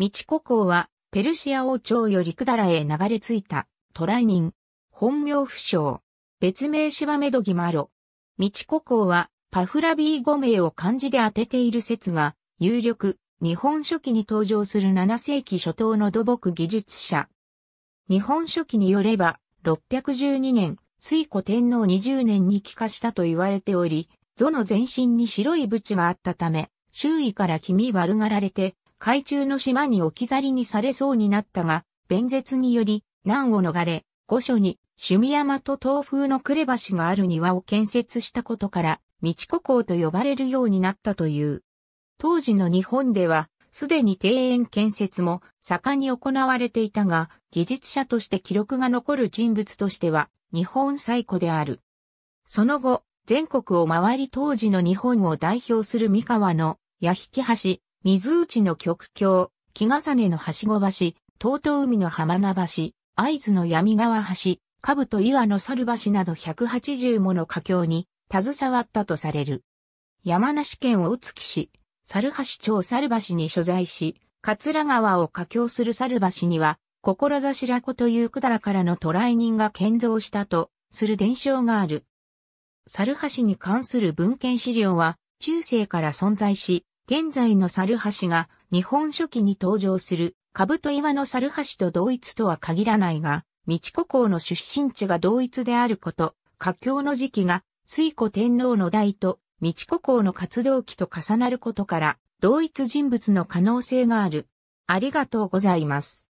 道子公は、ペルシア王朝よりだらへ流れ着いた、渡来人、本名不詳、別名シバメドギマロ。道子公は、パフラビー語名を漢字で当てている説が、有力、日本書紀に登場する7世紀初頭の土木技術者。日本書紀によれば、612年、水古天皇20年に帰化したと言われており、ゾの全身に白いブチがあったため、周囲から気味悪がられて、海中の島に置き去りにされそうになったが、弁舌により、難を逃れ、御所に、趣味山と東風の呉橋がある庭を建設したことから、道古港と呼ばれるようになったという。当時の日本では、すでに庭園建設も盛んに行われていたが、技術者として記録が残る人物としては、日本最古である。その後、全国を回り当時の日本を代表する三河の、弥引橋、水内の極境、木重根のはしご橋、東東海の浜名橋、藍津の闇川橋、兜岩の猿橋など180もの架橋に携わったとされる。山梨県大月市、猿橋町猿橋に所在し、桂川を架橋する猿橋には、志ら子というくだらからのらえ人が建造したとする伝承がある。猿橋に関する文献資料は中世から存在し、現在の猿橋が日本書紀に登場する、兜岩の猿橋と同一とは限らないが、道子校の出身地が同一であること、佳境の時期が、水古天皇の代と、道子校の活動期と重なることから、同一人物の可能性がある。ありがとうございます。